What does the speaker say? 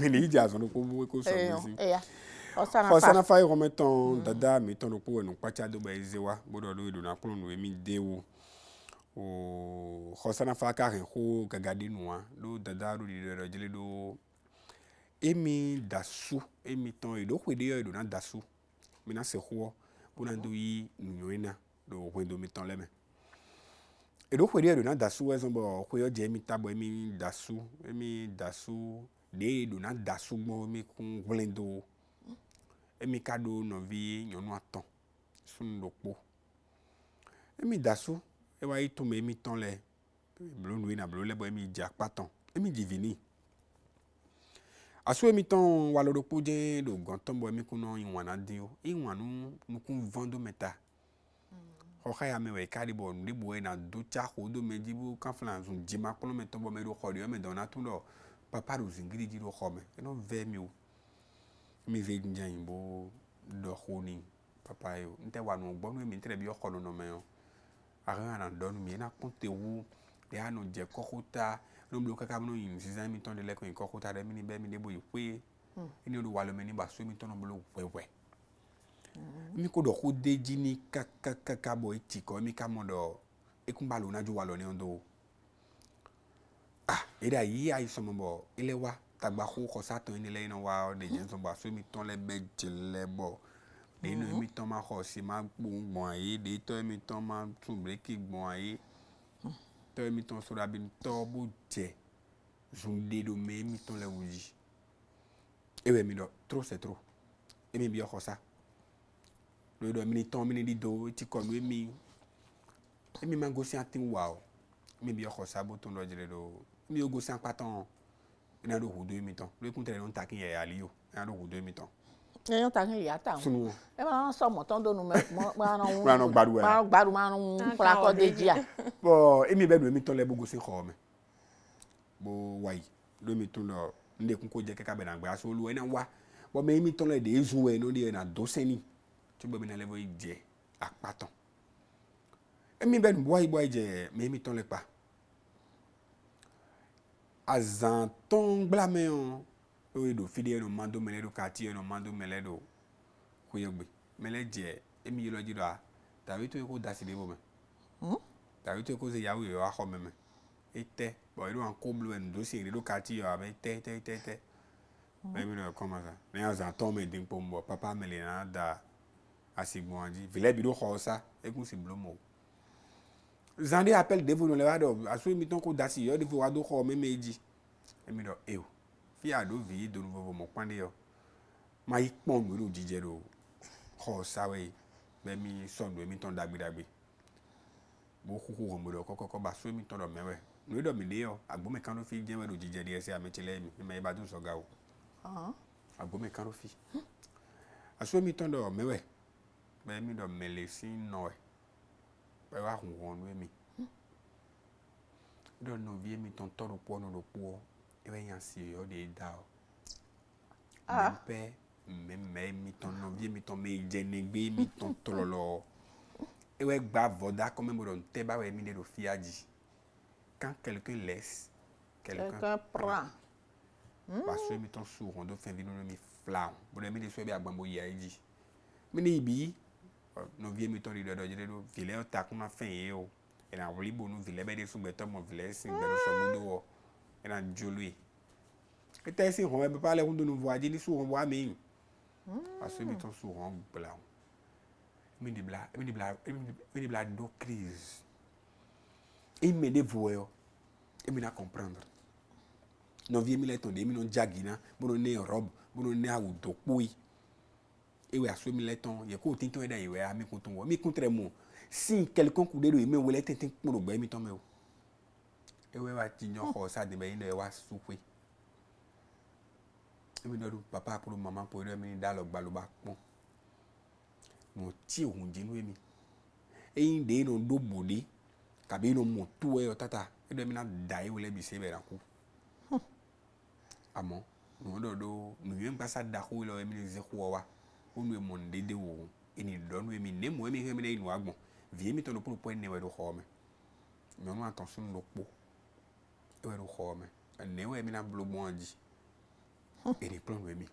mele yi dza zɔn ko mu ko sɔ mi si ɔsanafa yi xɔme tɔn dada mi tɔn ko wɔ nu kpatsa do ba yi ze wa bo do yi do na kplɔ nu emi de wo o xɔsanafa ka hɛn ko gaga nua do dada do di dɔ dzile do emi dasu emi tɔn yi do koe de yɔ yi do na dasu mina se xɔ bona do yi nuyɔe na do o koe do mi tɔn lɛ mɛ eɖo xɔ ɖe ɖona dasu wɛ zɔn bɔ xɔ yɔ dze mi tabɔ mi dasu mi dasu ɖe ɖona dasu gbɔ mi kun gblẽ do emi ka ɖo nɔvi nyɔnu atɔ̃ sunu ɖo kpo emi dasu ewa yi tome emi tɔn lɛ blo nu yina blo lɛ bɔ emi dze akpa tɔn emi dzi vi ni asu emi tɔn wa lɔ ɖo kpo dze ɖo gɔntɔn bɔ emi kun nɔ iwɔna di o iwɔnu nukun vɔn do mɛ ta xɔxa ya me wɔ eka ɖi bɔ nuɖibo yina do tsa xɔ do me dzi bo kafla zu dzima kplɔ me tɔbɔ me ɖo xɔ ɖi wɔme dɔwɔna tó ɖɔ papa ɖo zingiri dzi ɖo xɔ me enɔ vɛ mi o mi ve dze yin bo ɖɔ xɔ ni papa yi o ntɛ wa nɔ gbɔ nu mi ntɛ bi xɔ nɔnɔme yɔ ahe hã na dɔ nu mi yena kpɔ te wu ɖe hã nɔ dze kɔkota ne mi ɖo kaka mi nɔ yin zizan mi tɔn de lɛ kɔ yin kɔkota ɖe mi ni bɛ mi de bo yi ƒe eni o do wa lɔ mi ni hmm. ba so mi tɔn na bolo wɛwɛ mi ko dɔ ko dedzini kakakaka bɔ eti kɔ mi ka mɔ dɔ ekun ba lona ju wa lɔ ne do ah eda yi ayi sɔmɔ bɔ ele wa tagba ko kɔsa tɔn ne lɛ yina wa ɔde yɛn sɔn ba so mi tɔn lɛ bɛ jelɛ bɔ de inu mhm. mi tɔn ma xɔ si ma gbɔn gbɔn ayi de tɔ mi tɔn ma tún breki gbɔn ayi tɔ mi tɔn sora bi tɔ bo jɛ zun de do me mi tɔn lɛ wuyi ewɛ mi dɔ tro sɛ tro emi bi yɔ xɔsa lo dɔ mini tɔn mini dido eti kɔnu emi emi ma gosi ati wa o emi bi ɔxɔ sabo tó lɔ dzre do emi yóò gosi akpatɔn ena do ʋudo emi tɔn lo ekun tɛ ɛna ta ki yɛ ali o ena do ʋudo emi tɔn. ɛna ta ki yɛ ata o sunu ɛ ma sɔ mɔtɔn do nu mɛ mɔ mɔ gbadu mɔ gbadu ma nu kpla kɔ de dzia. bɔn emi bɛ do emi tɔn lɛ bo gosi xɔ mɛ bo wayi lo emi tó lɔ ŋdekun ko jɛ kɛ k'a bɛ na gbɛ aso lu ɛna wa bɔn mɛ emi tɔn lɛ de ezu wɛ n'o de yɛ na do sɛni tugbemina le bo idze akpatɔ emi bɛ nubu ayi bɔ idze mɛmi tɔn le kpa azã tɔn gblamɛ o oye do fi de eno mando mɛlɛ do kati eno mando mɛlɛ do koye gbe mɛlɛ dze emi yi lɔ dzi do a tàbí tó yẹ kó dasi de bo mɛ tàbí tó yẹ kó se yawu yɛ wa xɔ mɛ mɛ etɛ bɔn eɖo hã ko blu ɛnu do se eɖo kati yɔ abe tɛ tɛ tɛ tɛ mɛmi lɔ kɔma sa ne azã tɔn mɛ den kpɔm bɔ papa mɛlɛ na da asigbuanji vile bi do xɔsa ekun si blom o zan de appel devu nɔ le dɔ aso mi tɔn ko dasi yɔ devu wa do xɔ meme dzi emi dɔ eyo fi aɖo vi yi donu vovo mɔ kpã de yɔ ma yi kpɔn nu ɖo dzidzɛ do xɔsa wɛ bɛ mi sɔ nu mi tɔn dagbe dagbe bo xoxo xɔme dɔ kɔkɔ kɔ ba so mi tɔn dɔ mɛ wɛ nu yi dɔ mi de yɔ agbome kan do fi diɛ mɛ do dzidzɛ de ɛsɛ ametse lɛ mi e mɛ yi ba ah. do sɔ ga o agbome kan do fi aso mi tɔn dɔ mɛ wɛ maybe the medicine no pe wa hun won we mi do no vie mi ton to ropo no ropo e we yan si o de da o ah pe me me mi ton no vie mi ton me je ne gbe mi ton tololo e we gba voda ko me mo don te ba we mi de do fiaji quand quelqu'un laisse quelqu'un quelqu prend parce que mi ton sourd on do fin vi no mi flan bo de mi de so bi agbambo ya ji mi ni bi nɔvie mi tɔ ɖi ɖɔɖɔ dzi ɖe ɖo vilɛ ta kuma fɛn ye o ena wli bonu vilɛ bɛ ɖe sugbɛtɔ mɔ vilɛ si gbɛdɔ sɔgbɔdo wɔ ena dzoloe kete si xɔmɛ bɛ pa lɛ ŋdonu vɔ adi ni su xɔmɔ ame yi aso mi tɔ su xɔmɔ gbla o emi de bla emi de bla emi de bla do crise emi de vɔ yɔ emi na comprendre nɔvie mi lɛ tɔ de emi nɔ dzagi na bolo ne rɔb bolo ne awu dokpoe ewe asomilɛ tɔn yɛ k'o tentɔn yɛ da ewe ami kun tɔn wɔ mi kun tɛrɛ mu si kɛlikɔn ku de do yi wele tenten kpɔn gbɛ mi tɔn mɛ o ewe wa ti nyɔ xɔ sa dɛmɛ yi ne wa sukoe emi dɔ do papa kuro mama po yɛ mi da lɔ gbaloba kpɔn mo ti ohun dzi nu emi eyi de yi no do bo de kabi yi no mo to yɛ e tata eɖe mi na da yi wele bi se bɛ na ku amɔ nu yɛ do nu yɛ nkpasa da ko yi lɛ emi ne ze wa onu emondede wo eni dɔnu emi nemu emi hemi ne inu agbɔn vie mi tɔ lopolo po enewo ɛdo xɔme nyɔnu atɔ sunu lo kpo ewo ɛdo xɔme enewo emi na blo mɔa dzi eni kplɔ nu emi.